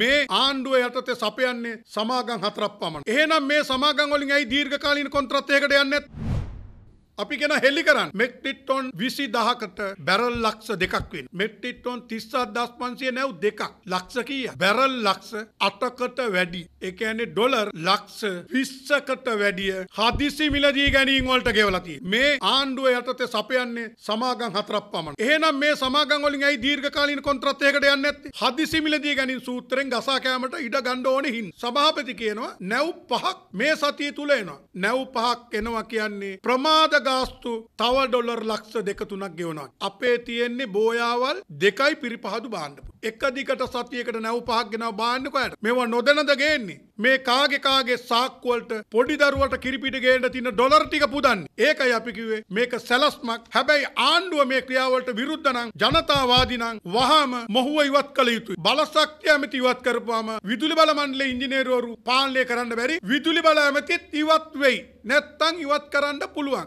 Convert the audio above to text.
මේ ආණ්ඩුව යටතේ සපයන්නේ සමාගම් හතරක් පමණ. එහෙනම් මේ සමාගම් වලින් ඇයි දීර්ඝකාලීන කොන්ත්‍රාත් එකකට යන්නේ නැත්තේ? අපි ගෙන හෙල්ලි කරන්න මෙක්ටිට්ටොන් විසි දහකට බැරල් ලක්ෂ දෙකක් වෙන් මෙක්ටිට්ටොන් තිස්සත් දස් පන්සිය නැව් දෙකක් ලක්ෂ කිය බැරල් ලක්ෂ අටකට වැඩි එකඇනෙ ඩොලර් ලක්ෂ විස්සකට වැඩිය හදිසි මිලදී ගැනීම් වලට ගෙවලති මේ ආණ්ඩුව යටතේ සපයන්නේ සමාගම් හතරක් පමණ එහෙනම් මේ සමාගම් වලින් ඇයි දීර්ඝකාලීන කොන්ත්‍රාත්තයකට යන්නේ නැත්තේ හදිසි මිලදී ගැනීම් සූත්‍රයෙන් ගසා කෑමට ඉඩ ගන්න ඕනේ හින් සභාපති කියනවා නැව් පහක් මේ සතිය තුල එනවා නැව් පහක් එනවා කියන්නේ ප්‍රමාද ගාස්තු තව ඩොලර් ලක්ෂ දෙක තුනක් ගෙවනවා. අපේ තියෙන්නේ බෝයාවල් දෙකයි පිරිපහදු බාණ්ඩපු. එක දිගට සතියකට නැව් පහක් ගෙනව බාන්නකො යට. මේවා නොදැනද ගේන්නේ. මේ කාගේ කාගේ සාක්කුවලට පොඩි දරුවට කිරිපිට ගේන්න තියෙන ඩොලර් ටික පුදන්නේ. ඒකයි අපි කිව්වේ මේක සැලස්මක්. හැබැයි ආණ්ඩුව මේ ක්‍රියාවලට විරුද්ධ නම් ජනතාවාදී නම් වහාම මොහුව ඉවත් කළ යුතුයි. බලශක්තිය ඇමති ඉවත් කරපුවාම විදුලි බල මණ්ඩලයේ ඉංජිනේරුවරු පාලනය කරන්න බැරි විදුලි බල ඇමතිත් ඉවත් වෙයි. නැත්තම් ඉවත් කරන්න පුළුවන්.